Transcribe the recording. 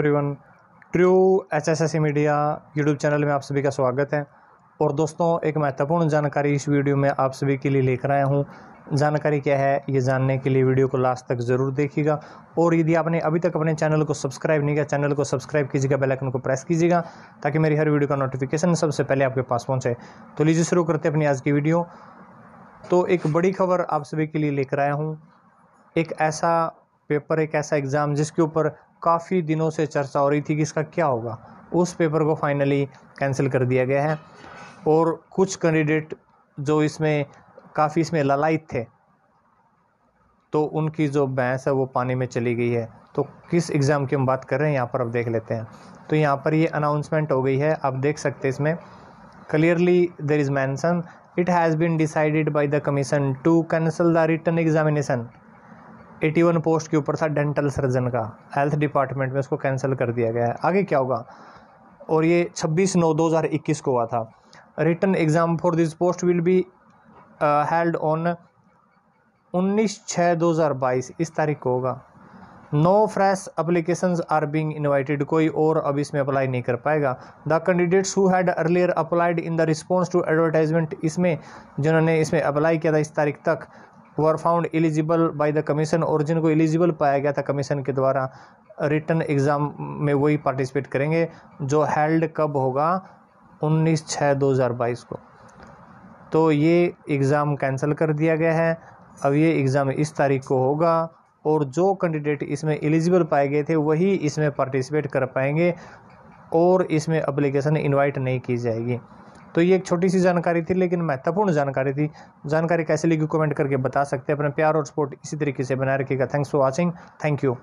everyone to H S S media YouTube channel में आप सभी का स्वागत है और दोस्तों एक महत्वपूर्ण जानकारी इस वीडियो में आप सभी के लिए लेकर आया हूँ जानकारी क्या है ये जानने के लिए वीडियो को लास्ट तक ज़रूर देखिएगा और यदि आपने अभी तक अपने चैनल को सब्सक्राइब नहीं किया चैनल को सब्सक्राइब कीजिएगा बेल आइकन को प्रेस कीजिएगा ताकि मेरी हर वीडियो का नोटिफिकेशन सबसे पहले आपके पास पहुंचे तो लीजिए शुरू करते हैं अपनी आज की वीडियो तो एक बड़ी खबर आप सभी के लिए लेकर आया हूँ एक ऐसा पेपर एक ऐसा एग्ज़ाम जिसके ऊपर काफ़ी दिनों से चर्चा हो रही थी कि इसका क्या होगा उस पेपर को फाइनली कैंसिल कर दिया गया है और कुछ कैंडिडेट जो इसमें काफ़ी इसमें ललायत थे तो उनकी जो बहस है वो पानी में चली गई है तो किस एग्ज़ाम की हम बात कर रहे हैं यहाँ पर आप देख लेते हैं तो यहाँ पर ये अनाउंसमेंट हो गई है आप देख सकते हैं इसमें clearly there is mention it has been decided by the commission to cancel the written examination AT one post के ऊपर था डेंटल सर्जन का हेल्थ डिपार्टमेंट में उसको कैंसिल कर दिया गया है आगे क्या होगा और ये छब्बीस नौ दो हजार इक्कीस को हुआ था written exam for this post will be held on उन्नीस छः बाईस इस तारीख को होगा no fresh application are being invited कोई और अब इसमें अप्लाई नहीं कर पाएगा the candidates who had earlier applied in the response to advertisement इसमें जिन्होंने इसमें अप्लाई किया था इस तारीख तक were found eligible by the commission और जिनको एलिजिबल पाया गया था कमीशन के द्वारा रिटर्न एग्ज़ाम में वही पार्टिसिपेट करेंगे जो हेल्ड कब होगा 19 छः 2022 को तो ये एग्ज़ाम कैंसिल कर दिया गया है अब ये एग्ज़ाम इस तारीख को होगा और जो कैंडिडेट इसमें एलिजिबल पाए गए थे वही इसमें पार्टिसिपेट कर पाएंगे और इसमें अप्लीकेशन इन्वाइट नहीं की जाएगी तो ये एक छोटी सी जानकारी थी लेकिन महत्वपूर्ण जानकारी थी जानकारी कैसे लेगी कमेंट करके बता सकते हैं अपने प्यार और सपोर्ट इसी तरीके से बनाए रखिएगा thanks for watching thank you